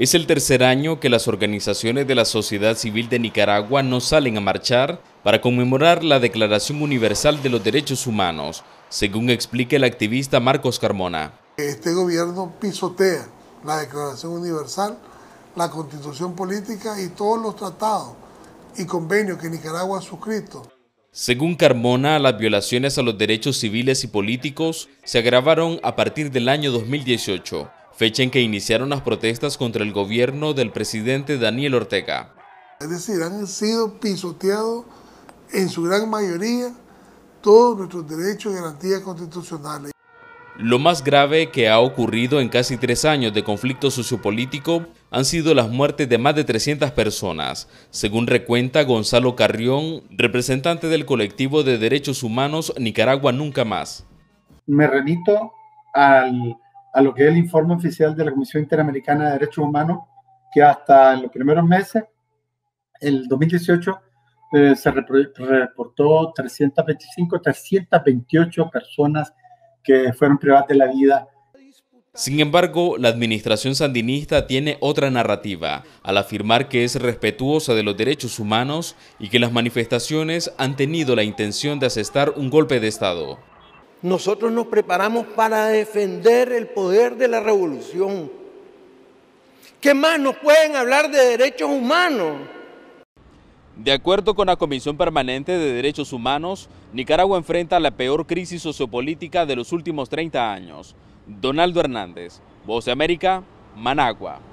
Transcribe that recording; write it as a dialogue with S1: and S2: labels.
S1: Es el tercer año que las organizaciones de la sociedad civil de Nicaragua no salen a marchar para conmemorar la Declaración Universal de los Derechos Humanos, según explica el activista Marcos Carmona.
S2: Este gobierno pisotea la Declaración Universal, la Constitución Política y todos los tratados y convenios que Nicaragua ha suscrito.
S1: Según Carmona, las violaciones a los derechos civiles y políticos se agravaron a partir del año 2018 fecha en que iniciaron las protestas contra el gobierno del presidente Daniel Ortega.
S2: Es decir, han sido pisoteados en su gran mayoría todos nuestros derechos y garantías constitucionales.
S1: Lo más grave que ha ocurrido en casi tres años de conflicto sociopolítico han sido las muertes de más de 300 personas, según recuenta Gonzalo Carrión, representante del colectivo de derechos humanos Nicaragua Nunca Más.
S2: Me remito al a lo que es el informe oficial de la Comisión Interamericana de Derechos Humanos, que hasta los primeros meses, el 2018, eh, se reportó 325, 328 personas que fueron privadas de la vida.
S1: Sin embargo, la administración sandinista tiene otra narrativa, al afirmar que es respetuosa de los derechos humanos y que las manifestaciones han tenido la intención de asestar un golpe de Estado.
S2: Nosotros nos preparamos para defender el poder de la revolución. ¿Qué más nos pueden hablar de derechos humanos?
S1: De acuerdo con la Comisión Permanente de Derechos Humanos, Nicaragua enfrenta la peor crisis sociopolítica de los últimos 30 años. Donaldo Hernández, Voz de América, Managua.